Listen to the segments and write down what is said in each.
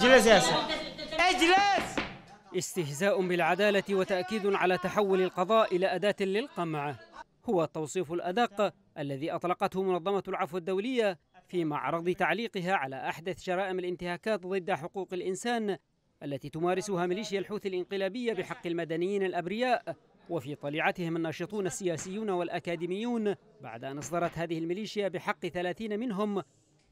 اجلس يا سيدي اجلس استهزاء بالعدالة وتأكيد على تحول القضاء إلى أداة للقمع هو التوصيف الأدق الذي أطلقته منظمة العفو الدولية في معرض تعليقها على أحدث جرائم الانتهاكات ضد حقوق الإنسان التي تمارسها ميليشيا الحوثي الإنقلابية بحق المدنيين الأبرياء وفي طليعتهم الناشطون السياسيون والأكاديميون بعد أن أصدرت هذه الميليشيا بحق ثلاثين منهم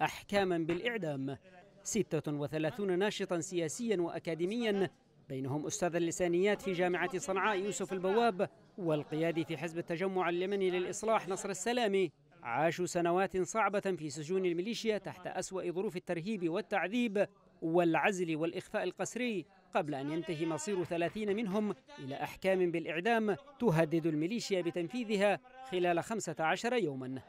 أحكاما بالإعدام 36 ناشطا سياسيا وأكاديميا بينهم أستاذ اللسانيات في جامعة صنعاء يوسف البواب والقيادي في حزب التجمع اليمني للإصلاح نصر السلامي عاشوا سنوات صعبة في سجون الميليشيا تحت أسوأ ظروف الترهيب والتعذيب والعزل والإخفاء القسري قبل أن ينتهي مصير ثلاثين منهم إلى أحكام بالإعدام تهدد الميليشيا بتنفيذها خلال خمسة عشر يوماً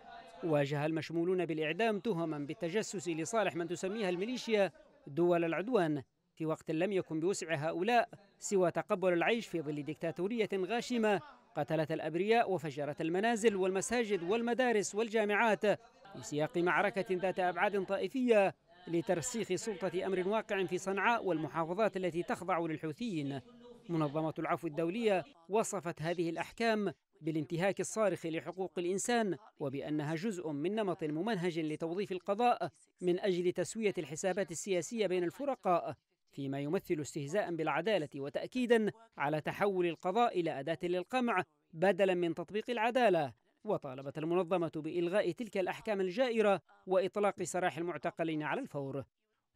واجه المشمولون بالإعدام تهما بالتجسس لصالح من تسميها الميليشيا دول العدوان في وقت لم يكن بوسع هؤلاء سوى تقبل العيش في ظل ديكتاتورية غاشمة قتلت الأبرياء وفجرت المنازل والمساجد والمدارس والجامعات في سياق معركة ذات أبعاد طائفية لترسيخ سلطة أمر واقع في صنعاء والمحافظات التي تخضع للحوثيين منظمة العفو الدولية وصفت هذه الأحكام بالانتهاك الصارخ لحقوق الإنسان وبأنها جزء من نمط ممنهج لتوظيف القضاء من أجل تسوية الحسابات السياسية بين الفرقاء فيما يمثل استهزاء بالعدالة وتأكيدا على تحول القضاء إلى أداة للقمع بدلا من تطبيق العدالة وطالبت المنظمة بإلغاء تلك الأحكام الجائرة وإطلاق سراح المعتقلين على الفور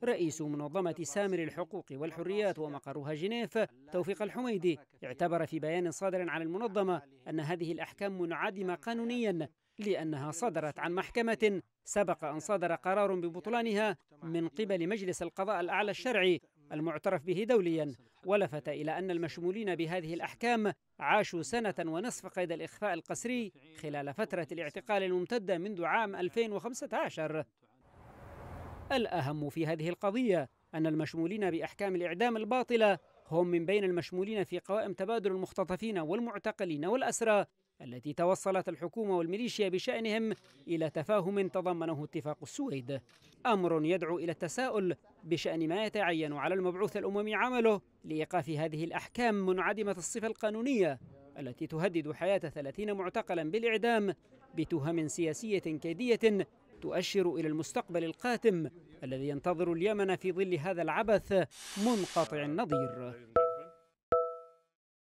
رئيس منظمة سامر الحقوق والحريات ومقرها جنيف توفيق الحميدي اعتبر في بيان صادر عن المنظمة أن هذه الأحكام منعدمة قانونيا لأنها صدرت عن محكمة سبق أن صدر قرار ببطلانها من قبل مجلس القضاء الأعلى الشرعي المعترف به دوليا ولفت إلى أن المشمولين بهذه الأحكام عاشوا سنة ونصف قيد الإخفاء القسري خلال فترة الاعتقال الممتدة منذ عام 2015 الأهم في هذه القضية أن المشمولين بأحكام الإعدام الباطلة هم من بين المشمولين في قوائم تبادل المختطفين والمعتقلين والأسرى التي توصلت الحكومة والميليشيا بشأنهم إلى تفاهم تضمنه اتفاق السويد أمر يدعو إلى التساؤل بشأن ما يتعين على المبعوث الأممي عمله لإيقاف هذه الأحكام منعدمة الصفة القانونية التي تهدد حياة 30 معتقلا بالإعدام بتهم سياسية كيدية تؤشر إلى المستقبل القاتم الذي ينتظر اليمن في ظل هذا العبث منقطع النظير